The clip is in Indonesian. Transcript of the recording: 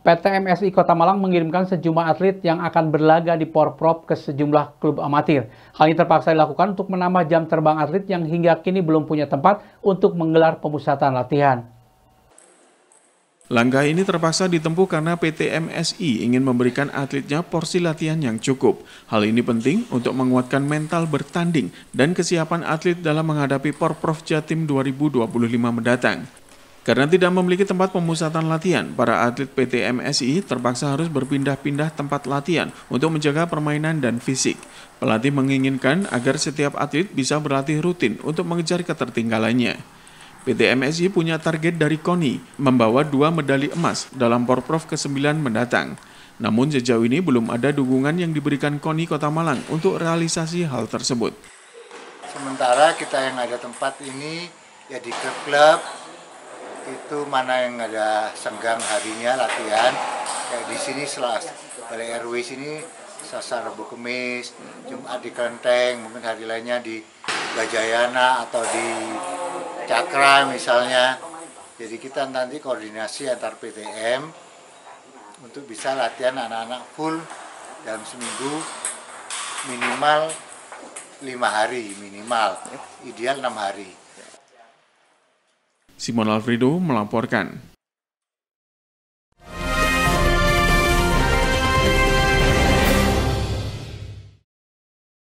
PT MSI Kota Malang mengirimkan sejumlah atlet yang akan berlaga di Porprov ke sejumlah klub amatir. Hal ini terpaksa dilakukan untuk menambah jam terbang atlet yang hingga kini belum punya tempat untuk menggelar pemusatan latihan. Langkah ini terpaksa ditempuh karena PT MSI ingin memberikan atletnya porsi latihan yang cukup. Hal ini penting untuk menguatkan mental bertanding dan kesiapan atlet dalam menghadapi Porprov Jatim 2025 mendatang. Karena tidak memiliki tempat pemusatan latihan, para atlet PT MSI terpaksa harus berpindah-pindah tempat latihan untuk menjaga permainan dan fisik. Pelatih menginginkan agar setiap atlet bisa berlatih rutin untuk mengejar ketertinggalannya. PT MSI punya target dari KONI, membawa dua medali emas dalam Porprov ke-9 mendatang. Namun sejauh ini belum ada dukungan yang diberikan KONI Kota Malang untuk realisasi hal tersebut. Sementara kita yang ada tempat ini ya di klub-klub, itu mana yang ada senggang harinya latihan kayak di sini selas balai RW sini sasar Rabu Kemis Jumat di Kenteng mungkin hari lainnya di Gajayana atau di Cakra misalnya jadi kita nanti koordinasi antar PTM untuk bisa latihan anak-anak full dalam seminggu minimal lima hari minimal ideal enam hari Simon Alfredo melaporkan.